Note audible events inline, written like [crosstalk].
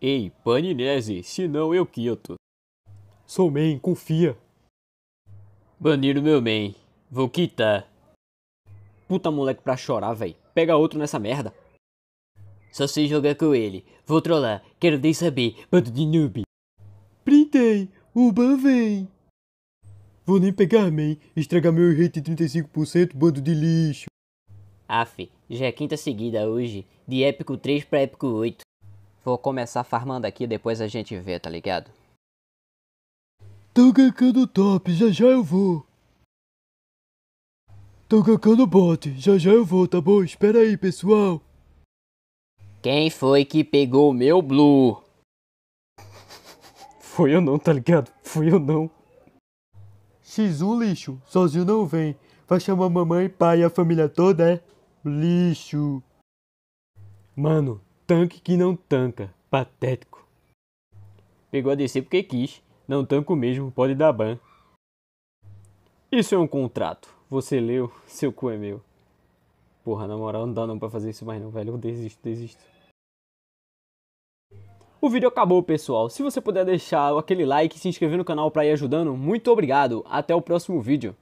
Ei, Paninese, senão eu quito. Sou man, confia. Banir o meu man. Vou quitar. Puta moleque pra chorar, véi. Pega outro nessa merda. Só sei jogar com ele. Vou trollar. Quero nem saber. Bando de noob. Printei. O ban vem. Vou nem pegar, man. Estragar meu rate 35%, bando de lixo. Aff, já é quinta seguida hoje. De épico 3 pra épico 8. Vou começar farmando aqui, depois a gente vê, tá ligado? Tô gankando top, já já eu vou. Tô gankando bot, já já eu vou, tá bom? Espera aí, pessoal. Quem foi que pegou o meu blue? [laughs] Foi eu não, tá ligado? Foi eu não. X1 lixo, sozinho não vem. Vai chamar mamãe, pai e a família toda, é? Lixo. Mano, tanque que não tanca. Patético. Pegou a DC porque quis. Não tanco mesmo, pode dar ban. Isso é um contrato. Você leu, seu cu é meu. Porra, na moral, não dá não pra fazer isso mais não, velho. Eu desisto, desisto. O vídeo acabou, pessoal. Se você puder deixar aquele like e se inscrever no canal pra ir ajudando, muito obrigado. Até o próximo vídeo.